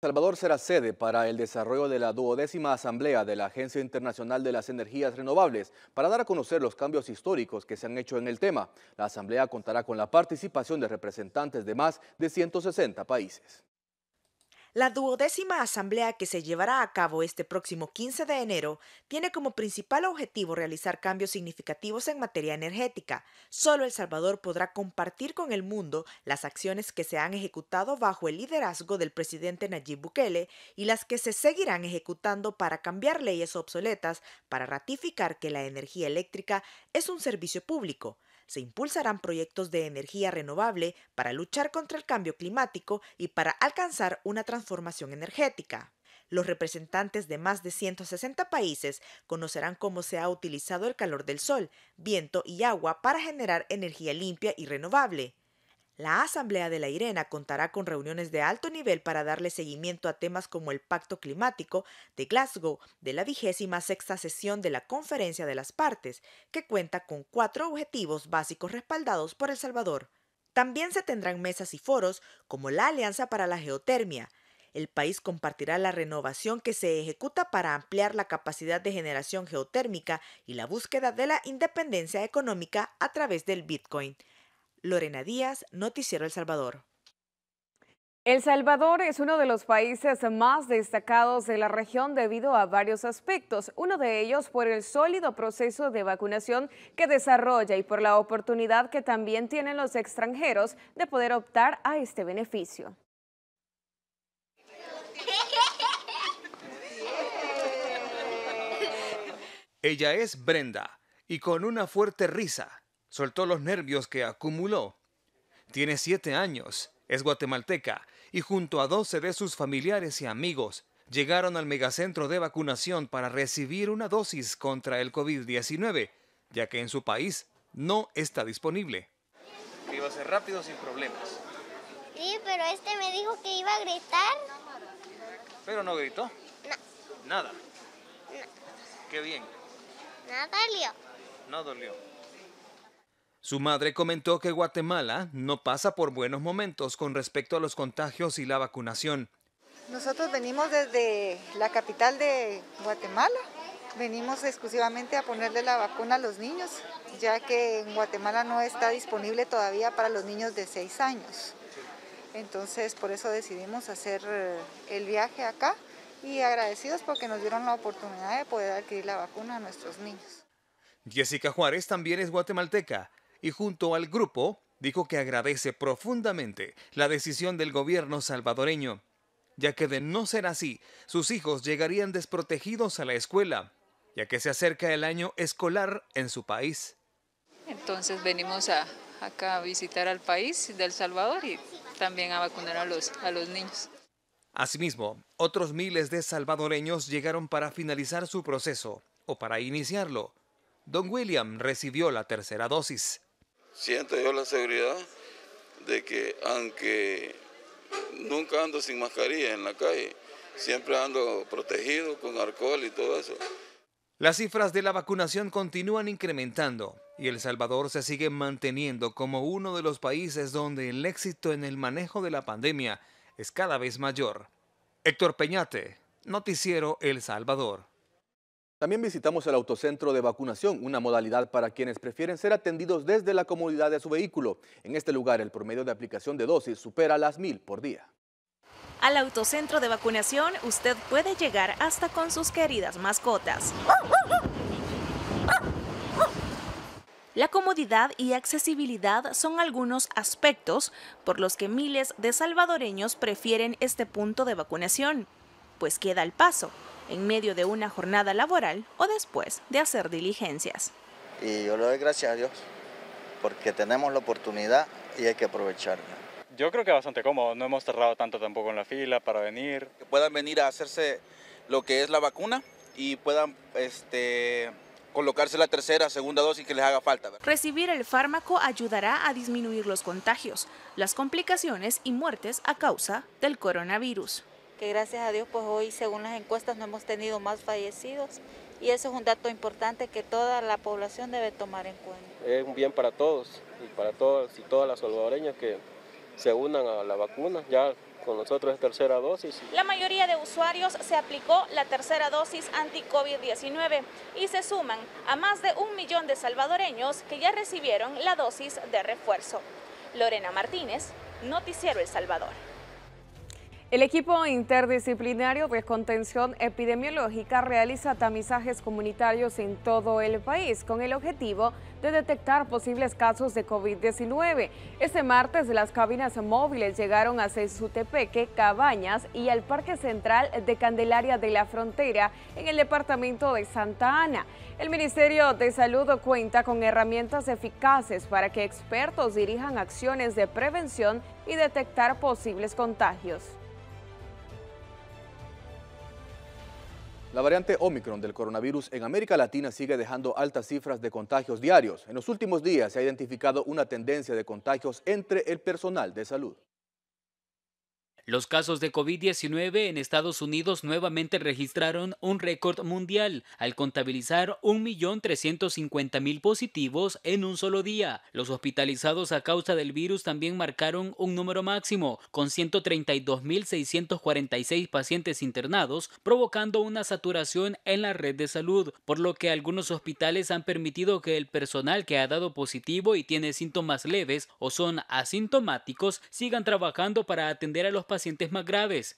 Salvador será sede para el desarrollo de la duodécima asamblea de la Agencia Internacional de las Energías Renovables para dar a conocer los cambios históricos que se han hecho en el tema. La asamblea contará con la participación de representantes de más de 160 países. La duodécima asamblea que se llevará a cabo este próximo 15 de enero tiene como principal objetivo realizar cambios significativos en materia energética. Solo El Salvador podrá compartir con el mundo las acciones que se han ejecutado bajo el liderazgo del presidente Nayib Bukele y las que se seguirán ejecutando para cambiar leyes obsoletas para ratificar que la energía eléctrica es un servicio público se impulsarán proyectos de energía renovable para luchar contra el cambio climático y para alcanzar una transformación energética. Los representantes de más de 160 países conocerán cómo se ha utilizado el calor del sol, viento y agua para generar energía limpia y renovable. La Asamblea de la IRENA contará con reuniones de alto nivel para darle seguimiento a temas como el Pacto Climático de Glasgow de la vigésima sexta sesión de la Conferencia de las Partes, que cuenta con cuatro objetivos básicos respaldados por El Salvador. También se tendrán mesas y foros como la Alianza para la Geotermia. El país compartirá la renovación que se ejecuta para ampliar la capacidad de generación geotérmica y la búsqueda de la independencia económica a través del Bitcoin. Lorena Díaz, Noticiero El Salvador. El Salvador es uno de los países más destacados de la región debido a varios aspectos, uno de ellos por el sólido proceso de vacunación que desarrolla y por la oportunidad que también tienen los extranjeros de poder optar a este beneficio. Ella es Brenda y con una fuerte risa Soltó los nervios que acumuló. Tiene siete años, es guatemalteca y junto a 12 de sus familiares y amigos llegaron al megacentro de vacunación para recibir una dosis contra el COVID-19, ya que en su país no está disponible. iba a ser rápido sin problemas. Sí, pero este me dijo que iba a gritar. Pero no gritó. Nada. Qué bien. No dolió. No dolió. Su madre comentó que Guatemala no pasa por buenos momentos con respecto a los contagios y la vacunación. Nosotros venimos desde la capital de Guatemala. Venimos exclusivamente a ponerle la vacuna a los niños, ya que en Guatemala no está disponible todavía para los niños de 6 años. Entonces, por eso decidimos hacer eh, el viaje acá y agradecidos porque nos dieron la oportunidad de poder adquirir la vacuna a nuestros niños. Jessica Juárez también es guatemalteca y junto al grupo dijo que agradece profundamente la decisión del gobierno salvadoreño, ya que de no ser así, sus hijos llegarían desprotegidos a la escuela, ya que se acerca el año escolar en su país. Entonces venimos a, acá a visitar al país de Salvador y también a vacunar los, a los niños. Asimismo, otros miles de salvadoreños llegaron para finalizar su proceso o para iniciarlo. Don William recibió la tercera dosis siento yo la seguridad de que aunque nunca ando sin mascarilla en la calle, siempre ando protegido con alcohol y todo eso. Las cifras de la vacunación continúan incrementando y El Salvador se sigue manteniendo como uno de los países donde el éxito en el manejo de la pandemia es cada vez mayor. Héctor Peñate, Noticiero El Salvador. También visitamos el autocentro de vacunación, una modalidad para quienes prefieren ser atendidos desde la comodidad de su vehículo. En este lugar, el promedio de aplicación de dosis supera las mil por día. Al autocentro de vacunación, usted puede llegar hasta con sus queridas mascotas. La comodidad y accesibilidad son algunos aspectos por los que miles de salvadoreños prefieren este punto de vacunación, pues queda el paso en medio de una jornada laboral o después de hacer diligencias. Y yo le doy gracias a Dios porque tenemos la oportunidad y hay que aprovecharla. Yo creo que bastante cómodo, no hemos cerrado tanto tampoco en la fila para venir. Que puedan venir a hacerse lo que es la vacuna y puedan este, colocarse la tercera, segunda dosis que les haga falta. Recibir el fármaco ayudará a disminuir los contagios, las complicaciones y muertes a causa del coronavirus que gracias a Dios pues hoy según las encuestas no hemos tenido más fallecidos y eso es un dato importante que toda la población debe tomar en cuenta. Es un bien para todos y para todas y todas las salvadoreñas que se unan a la vacuna, ya con nosotros es tercera dosis. La mayoría de usuarios se aplicó la tercera dosis anti-COVID-19 y se suman a más de un millón de salvadoreños que ya recibieron la dosis de refuerzo. Lorena Martínez, Noticiero El Salvador. El equipo interdisciplinario de contención epidemiológica realiza tamizajes comunitarios en todo el país con el objetivo de detectar posibles casos de COVID-19. Este martes las cabinas móviles llegaron a Cesutepeque, Cabañas y al Parque Central de Candelaria de la Frontera en el departamento de Santa Ana. El Ministerio de Salud cuenta con herramientas eficaces para que expertos dirijan acciones de prevención y detectar posibles contagios. La variante Omicron del coronavirus en América Latina sigue dejando altas cifras de contagios diarios. En los últimos días se ha identificado una tendencia de contagios entre el personal de salud. Los casos de COVID-19 en Estados Unidos nuevamente registraron un récord mundial al contabilizar 1.350.000 positivos en un solo día. Los hospitalizados a causa del virus también marcaron un número máximo, con 132.646 pacientes internados, provocando una saturación en la red de salud, por lo que algunos hospitales han permitido que el personal que ha dado positivo y tiene síntomas leves o son asintomáticos sigan trabajando para atender a los pacientes pacientes más graves.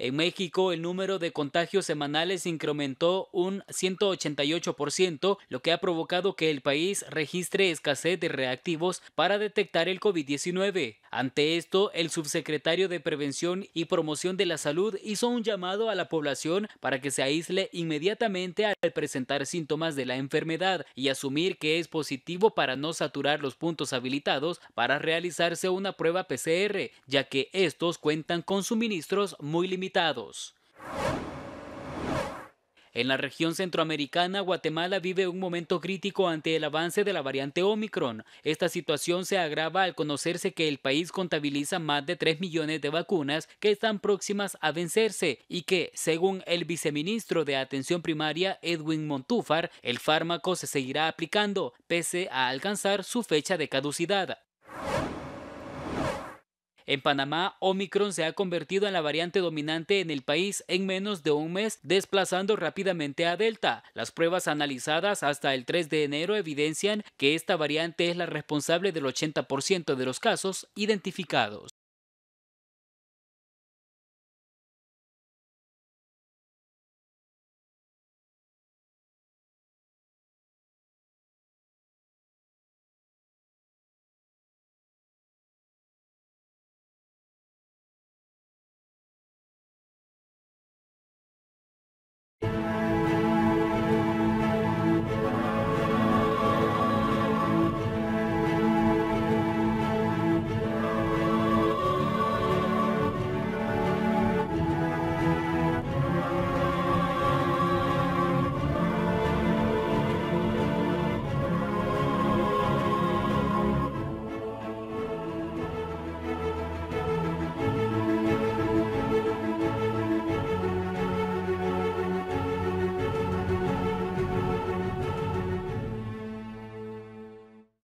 En México, el número de contagios semanales incrementó un 188%, lo que ha provocado que el país registre escasez de reactivos para detectar el COVID-19. Ante esto, el subsecretario de Prevención y Promoción de la Salud hizo un llamado a la población para que se aísle inmediatamente al presentar síntomas de la enfermedad y asumir que es positivo para no saturar los puntos habilitados para realizarse una prueba PCR, ya que estos cuentan con suministros muy limitados en la región centroamericana, Guatemala vive un momento crítico ante el avance de la variante Omicron. Esta situación se agrava al conocerse que el país contabiliza más de 3 millones de vacunas que están próximas a vencerse y que, según el viceministro de Atención Primaria Edwin Montúfar, el fármaco se seguirá aplicando, pese a alcanzar su fecha de caducidad. En Panamá, Omicron se ha convertido en la variante dominante en el país en menos de un mes, desplazando rápidamente a Delta. Las pruebas analizadas hasta el 3 de enero evidencian que esta variante es la responsable del 80% de los casos identificados.